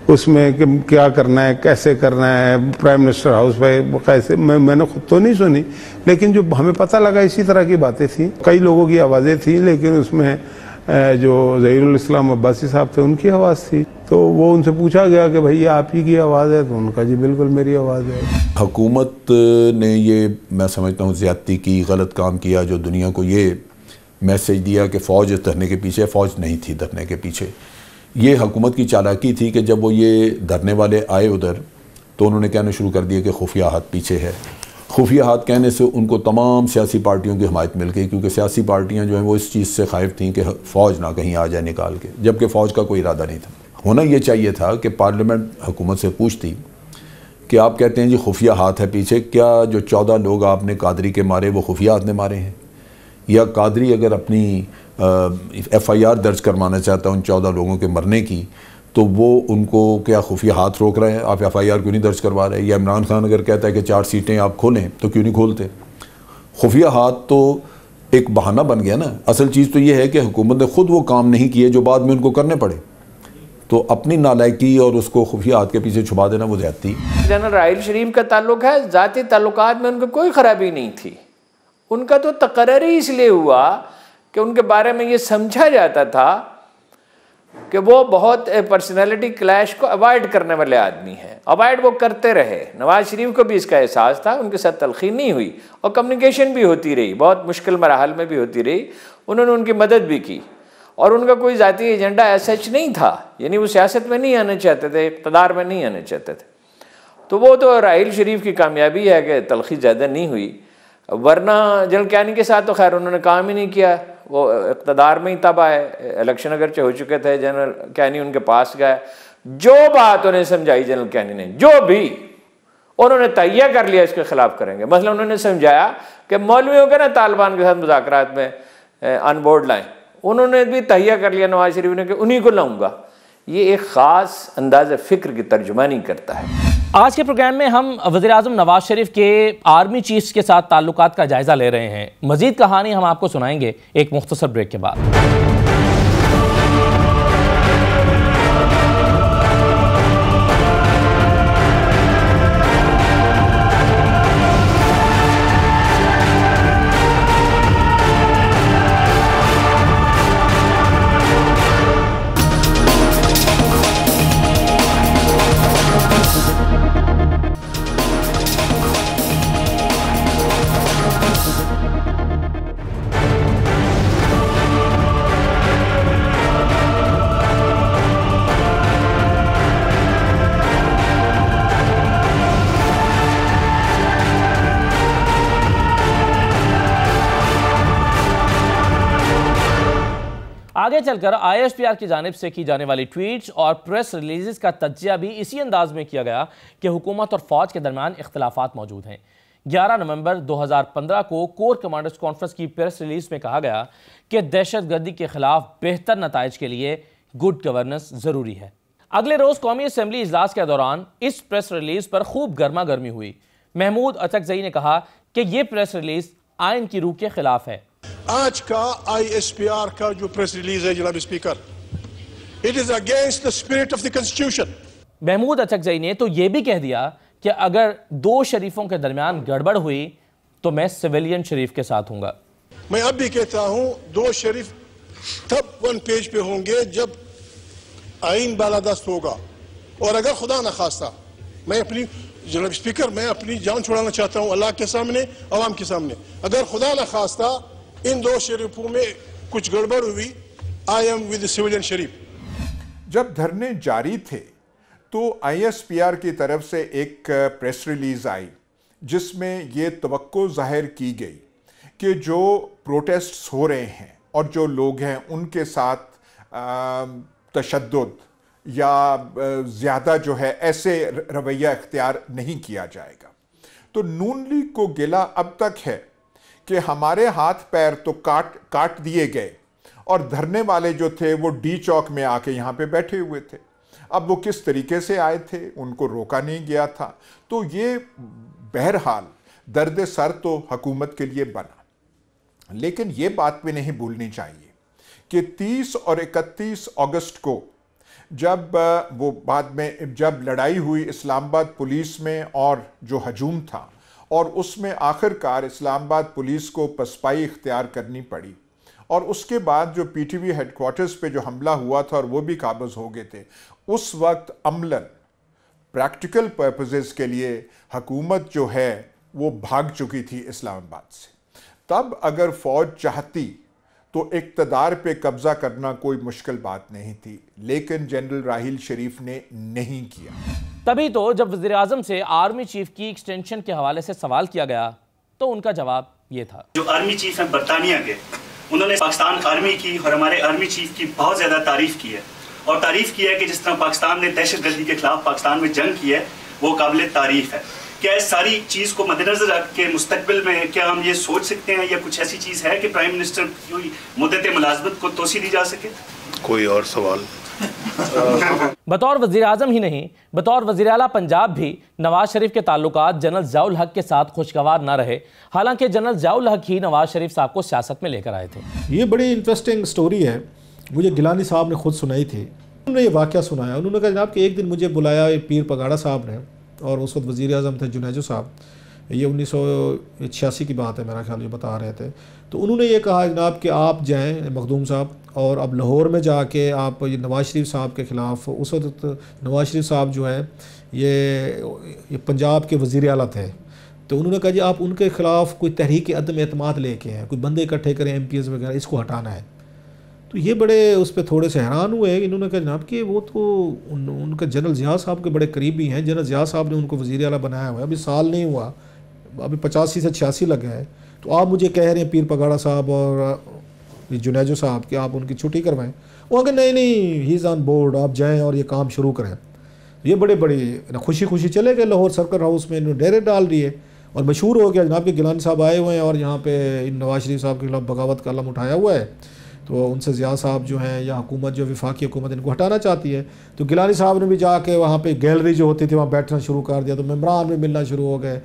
उसमें कि क्या करना है कैसे करना है प्राइम मिनिस्टर हाउस पे कैसे मैं मैंने खुद तो नहीं सुनी लेकिन जो हमें पता लगा इसी तरह की बातें थी कई लोगों की आवाज़ें थी लेकिन उसमें जो जहीरुल इस्लाम अब्बासी साहब थे उनकी आवाज़ थी तो वो उनसे पूछा गया कि भाई ये आप ही की आवाज़ है तो उनका जी बिल्कुल मेरी आवाज़ है हकूमत ने ये मैं समझता हूँ ज़्यादती की गलत काम किया जो दुनिया को ये मैसेज दिया कि फ़ौज धरने के पीछे फ़ौज नहीं थी धरने के पीछे ये हुकूमत की चालाकी थी कि जब वो ये धरने वाले आए उधर तो उन्होंने कहना शुरू कर दिया कि खुफिया हाथ पीछे है खुफिया हाथ कहने से उनको तमाम सियासी पार्टियों की हमायत मिल गई क्योंकि सियासी पार्टियाँ जो हैं वो इस चीज़ से खाइफ थी कि फ़ौज ना कहीं आ जाए निकाल के जबकि फ़ौज का कोई इरादा नहीं था होना ये चाहिए था कि पार्लियामेंट हुकूमत से पूछती कि आप कहते हैं जी खुफिया हाथ है पीछे क्या जो चौदह लोग आपने कादरी के मारे वो खुफिया हाथ ने मारे हैं या कादरी अगर अपनी एफ़ आई आर दर्ज करवाना चाहता हूँ चौदह लोगों के मरने की तो वो उनको क्या खुफिया हाथ रोक रहे हैं आप एफ आई आर क्यों नहीं दर्ज करवा रहे या इमरान खान अगर कहता है कि चार सीटें आप खोलें तो क्यों नहीं खोलते खुफिया हाथ तो एक बहाना बन गया ना असल चीज़ तो ये है कि हुकूमत ने ख़ुद वो काम नहीं किए जो बाद में उनको करने पड़े तो अपनी नालायकी और उसको खुफिया हाथ के पीछे छुपा देना वो ज्यादती जनरल राहल शरीफ का ताल्लुक है ज़ाती ताल्लुक में उनको कोई ख़राबी नहीं थी उनका तो तकरी ही इसलिए हुआ कि उनके बारे में ये समझा जाता था कि वो बहुत पर्सनैलिटी क्लैश को अवॉइड करने वाले आदमी हैं अवॉइड वो करते रहे नवाज शरीफ को भी इसका एहसास था उनके साथ तलखी नहीं हुई और कम्युनिकेशन भी होती रही बहुत मुश्किल मरहल में भी होती रही उन्होंने उनकी मदद भी की और उनका कोई ज़ाती एजेंडा ऐसा नहीं था यानी वो सियासत में नहीं आना चाहते थे इकतदार में नहीं आना चाहते थे तो वो तो राहल शरीफ की कामयाबी है कि तलखी ज़्यादा नहीं हुई वरना जल के साथ तो खैर उन्होंने काम ही नहीं किया वो इकतदार में ही तब आए इलेक्शन अगरचे हो चुके थे जनरल कैनी उनके पास गए जो बात उन्हें समझाई जनरल कैनी ने जो भी उन्होंने तैया कर लिया इसके खिलाफ करेंगे मसला मतलब उन्होंने समझाया कि मौलवियों के ना तालिबान के साथ मुजाकर में अनबोर्ड लाएं उन्होंने भी तहिया कर लिया नवाज शरीफ ने कि उन्हीं को लाऊंगा ये एक ख़ास अंदाज फ़िक्र की तर्जुमानी करता है आज के प्रोग्राम में हम वजी अजम नवाज शरीफ के आर्मी चीफ के साथ ताल्लुक का जायज़ा ले रहे हैं मजीद कहानी हम आपको सुनाएंगे एक मुख्तर ब्रेक के बाद आगे चलकर आईएसपीआर की जानब से की जाने वाली ट्वीट और प्रेस रिलीजेस का तजिया भी इसी अंदाज में किया गया कि हुकूमत और फौज के दरमियान इख्तलाफात मौजूद हैं 11 नवंबर 2015 को कोर कमांडर्स कॉन्फ्रेंस की प्रेस रिलीज में कहा गया कि दहशत गर्दी के खिलाफ बेहतर नतज के लिए गुड गवर्नेंस ज़रूरी है अगले रोज़ कौमी असम्बली इजलास के दौरान इस प्रेस रिलीज पर खूब गर्मा गर्मी हुई महमूद अचकजई ने कहा कि यह प्रेस रिलीज आयन की रूह के खिलाफ है आज का आईएसपीआर का जो प्रेस रिलीज है जनाब speaker it is against the spirit of the constitution Mahmood Achakzai ने तो यह भी कह दिया कि अगर दो शरीफों के दरमियान गड़बड़ हुई तो मैं सिविलियन शरीफ के साथ हूँ मैं अब भी कहता हूं दो शरीफ तब वन पेज पे होंगे जब आइन बालादस्त होगा और अगर खुदा न खास्ता मैं अपनी जनाब स्पीकर मैं अपनी जान छुड़ाना चाहता हूं अल्लाह के सामने आवाम के सामने अगर खुदा न खास्ता इन दो शरीफों में कुछ गड़बड़ हुई I am with civilian Sharif जब धरने जारी थे तो आईएसपीआर की तरफ से एक प्रेस रिलीज आई जिसमें ये तो जाहिर की गई कि जो प्रोटेस्ट्स हो रहे हैं और जो लोग हैं उनके साथ तशद या ज़्यादा जो है ऐसे रवैया इख्तियार नहीं किया जाएगा तो नून लीग को गिला अब तक है कि हमारे हाथ पैर तो काट काट दिए गए और धरने वाले जो थे वो डी चौक में आके यहाँ पे बैठे हुए थे अब वो किस तरीके से आए थे उनको रोका नहीं गया था तो ये बहरहाल दर्द सर तो हकूमत के लिए बना लेकिन ये बात भी नहीं भूलनी चाहिए कि 30 और 31 अगस्त को जब वो बाद में जब लड़ाई हुई इस्लामाबाद पुलिस में और जो हजूम था और उसमें आखिरकार इस्लामाबाद पुलिस को पसपाई इख्तियार करनी पड़ी और उसके बाद जो पीटीवी हेडकोार्टर्स पे जो हमला हुआ था और वो भी काबज हो गए थे उस वक्त अमलन प्रैक्टिकल पर्पजेज़ के लिए हकूमत जो है वो भाग चुकी थी इस्लामाबाद से तब अगर फ़ौज चाहती तो इकतदार पे कब्जा करना कोई मुश्किल बात नहीं थी लेकिन जनरल राहिल शरीफ ने नहीं किया तभी तो जब वजी अजम से आर्मी चीफ की एक्सटेंशन के हवाले से सवाल किया गया तो उनका जवाब ये था जो आर्मी चीफ है बरतानिया के उन्होंने पाकिस्तान आर्मी की और हमारे आर्मी चीफ की बहुत ज़्यादा तारीफ की है और तारीफ की है कि जिस तरह पाकिस्तान ने दहशत गर्दी के खिलाफ पाकिस्तान में जंग की है वो काबिल तारीफ है क्या इस सारी चीज़ को मद्देनजर रख के मुस्तबिल में क्या हम ये सोच सकते हैं या कुछ ऐसी चीज़ है कि प्राइम मिनिस्टर की मुद्दत मुलाजमत को तोसी दी जा सके कोई और सवाल बतौर वजीर अजम ही नहीं बतौर वजीर अला पंजाब भी नवाज शरीफ के ताल्लुक जनरल जयाउल हक के साथ खुशगवार ना रहे हालांकि जनरल जयाउल हक ही नवाज शरीफ साहब को सियासत में लेकर आए थे ये बड़ी इंटरेस्टिंग स्टोरी है मुझे गिलानी साहब ने खुद सुनाई थी उन्होंने ये वाक्य सुनाया उन्होंने कहा जनाब कि एक दिन मुझे बुलाया पीर पगाड़ा साहब ने और उस वक्त वज़ी अजम थे जुनेजो साहब ये उन्नीस की बात है मेरा ख्याल ये बता रहे थे तो उन्होंने ये कहा जनाब कि आप जाएँ मखदूम साहब और अब लाहौर में जाके आप ये नवाज़ शरीफ साहब के ख़िलाफ़ उस वक्त नवाज़ शरीफ साहब जो हैं ये ये पंजाब के वज़ी अल थे तो उन्होंने कहा जी आप उनके ख़िलाफ़ कोई तहरीक अदम अतमाद लेके हैं कोई बंदे इकट्ठे करें एम पी एस वगैरह इसको हटाना है तो ये बड़े उस पर थोड़े से हैरान हुए इन्होंने कहा जनाब कि वो तो उन, उनका जनरल ज़िया साहब के बड़े करीबी हैं जनरल ज़िया साहब ने उनको वज़ी अला बनाया हुआ है अभी साल नहीं हुआ अभी पचासी से छियासी लग गए तो आप मुझे कह रहे हैं पीर पगाड़ा साहब और जुनेजो साहब कि आप उनकी छुट्टी करवाएं वो कहें नहीं नहीं ही इज़ ऑन बोर्ड आप जाएँ और ये काम शुरू करें तो ये बड़े बड़े खुशी खुशी चले गए लाहौर सर्कल हाउस में इन्होंने डेरे डाल दिए और मशहूर हो गया जनाब के गिलानी साहब आए हुए हैं और यहाँ पे इन नवाज शरीफ साहब के खिलाफ बगावत का कलम उठाया हुआ है तो उनसे ज़िया साहब जो हैं या हुकूमत जो विफाकी हुकूमत इनको हटाना चाहती है तो गिलानी साहब ने भी जाके वहाँ पर गैलरी जो होती थी वहाँ बैठना शुरू कर दिया तो मम्बरान भी मिलना शुरू हो गए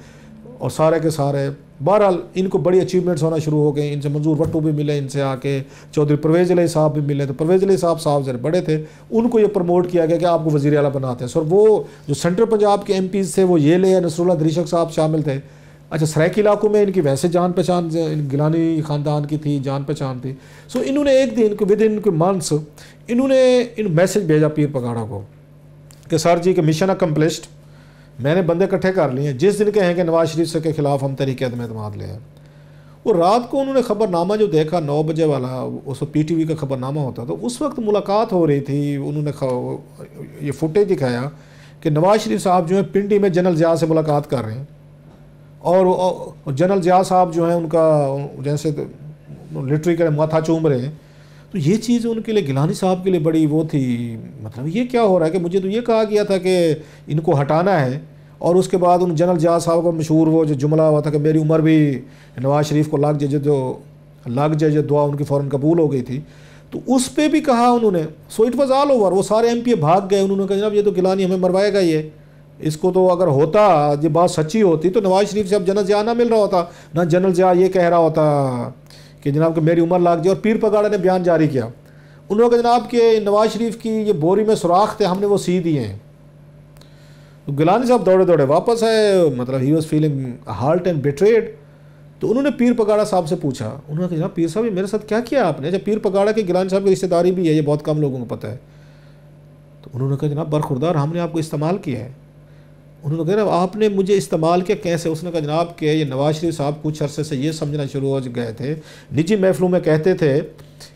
और सारे के सारे बहरहाल इनको बड़ी अचीवमेंट्स होना शुरू हो गए इनसे मंजूर भट्टू भी मिले इनसे आके चौधरी परवेज़ अली साहब भी मिले तो परवेज़ अली साहब साहब ज़रा बड़े थे उनको ये प्रमोट किया गया कि आपको वज़ी अला बनाते हैं सर वो जो सेंट्रल पंजाब के एम थे वो ये ले नसरुल्ला दरीशक साहब शामिल थे अच्छा सराइकी इलाकों में इनकी वैसे जान पहचान गिलानी ख़ानदान की थी जान पहचान थी सो इन्होंने एक दिन विद इन मंथ्स इन्होंने इन मैसेज भेजा पीर पगाड़ा को कि सर जी के मिशन अकम्पलिश्ड मैंने बंदे इकट्ठे कर लिए हैं जिस दिन के हैं कि नवाज शरीफ से के ख़िलाफ़ हम तरीके अदम अतमाद ले हैं वो रात को उन्होंने खबरनामा जो देखा नौ बजे वाला उस पी टी वी का खबरनामा होता तो उस वक्त मुलाकात हो रही थी उन्होंने ये फुटेज दिखाया कि नवाज शरीफ साहब जो है पिंडी में जनरल जया से मुलाकात कर रहे हैं और, जनरल जिया साहब जो हैं उनका जैसे तो, लिटरी कर माथा चूम रहे हैं तो ये चीज़ उनके लिए गिलानी साहब के लिए बड़ी वो थी मतलब ये क्या हो रहा है कि मुझे तो ये कहा गया था कि इनको हटाना है और उसके बाद उन जनरल जिया साहब का मशहूर वो जो जुमला हुआ था कि मेरी उम्र भी नवाज शरीफ को लाग जजे जो लाख जो दुआ उनकी फ़ौर कबूल हो गई थी तो उस पर भी कहा उन्होंने so it was all over वो सारे एम भाग गए उन्होंने कहा जनाब ये तो गिलानी हमें मरवाएगा ये इसको तो अगर होता ये बात सच्ची होती तो नवाज शरीफ से अब जनरल ज़िया ना मिल रहा होता ना जनरल ज़िया ये कह रहा होता कि जनाब कि मेरी उम्र लाग जाए और पीर पगाड़ा ने बयान जारी किया उन्होंने कहा जनाब के नवाज शरीफ की ये बोरी में सुराख थे हमने वो सी दिए हैं तो गिलानी साहब दौड़े दौड़े वापस आए मतलब he was feeling hurt and betrayed तो उन्होंने पीर पगाड़ा साहब से पूछा उन्होंने कहा पीर साहब मेरे साथ क्या किया आपने अच्छा पीर पगाड़ा के गिलानी साहब की रिश्तेदारी भी है ये बहुत कम लोगों को पता है तो उन्होंने कहा जनाब बरखुरदार हमने आपको इस्तेमाल किया है उन्होंने कहा आपने मुझे इस्तेमाल किया कैसे उसने कहा जनाब के ये नवाज शरीफ साहब कुछ अरसे से ये समझना शुरू हो गए थे निजी महफलों में कहते थे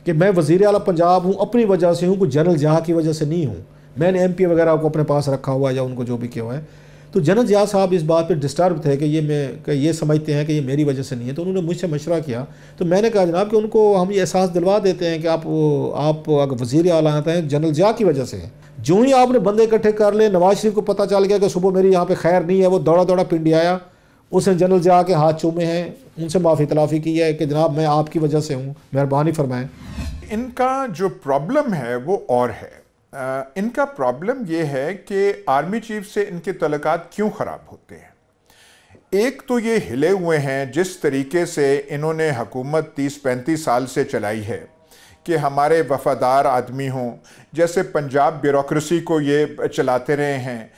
कि मैं वजीर अला पंजाब हूँ अपनी वजह से हूँ कोई जनरल जहाँ की वजह से नहीं हूँ मैंने एम पी वगैरह को अपने पास रखा हुआ है या उनको जो भी किया हुआ है तो जनत जिया साहब इस बात पर डिस्टर्ब थे कि ये मैं कि ये समझते हैं कि ये मेरी वजह से नहीं है तो उन्होंने मुझसे मशवरा किया तो मैंने कहा जनाब कि उनको हम ये एहसास दिलवा देते हैं कि आप आप अगर वजीर आला हैं तो जनरल जिया की वजह से है जो ही आपने बंदे इकट्ठे कर ले नवाज शरीफ को पता चल गया कि सुबह मेरी यहाँ पर खैर नहीं है वो दौड़ा दौड़ा पिंडी आया उसने जनरल जिया के हाथ चूमे हैं उनसे माफ़ी तलाफ़ी की है कि जनाब मैं आपकी वजह से हूँ मेहरबानी फरमाएँ इनका जो प्रॉब्लम है वो और है आ, इनका प्रॉब्लम ये है कि आर्मी चीफ से इनके तलकात क्यों ख़राब होते हैं एक तो ये हिले हुए हैं जिस तरीके से इन्होंने हुकूमत तीस पैंतीस साल से चलाई है कि हमारे वफादार आदमी हों जैसे पंजाब ब्यूरोसी को ये चलाते रहे हैं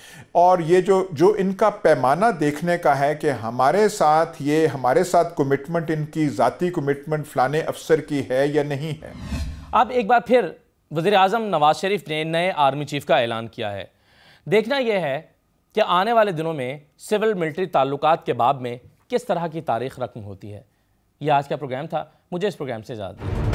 और ये जो जो इनका पैमाना देखने का है कि हमारे साथ ये हमारे साथ कमिटमेंट इनकी ज़ाती कमिटमेंट फलाने अफसर की है या नहीं है अब एक बार फिर वजीर अजम नवाज शरीफ ने नए आर्मी चीफ का ऐलान किया है देखना यह है कि आने वाले दिनों में सिविल मिलिट्री ताल्लुक के बाब में किस तरह की तारीख रकम होती है यह आज का प्रोग्राम था मुझे इस प्रोग्राम से इजाज़त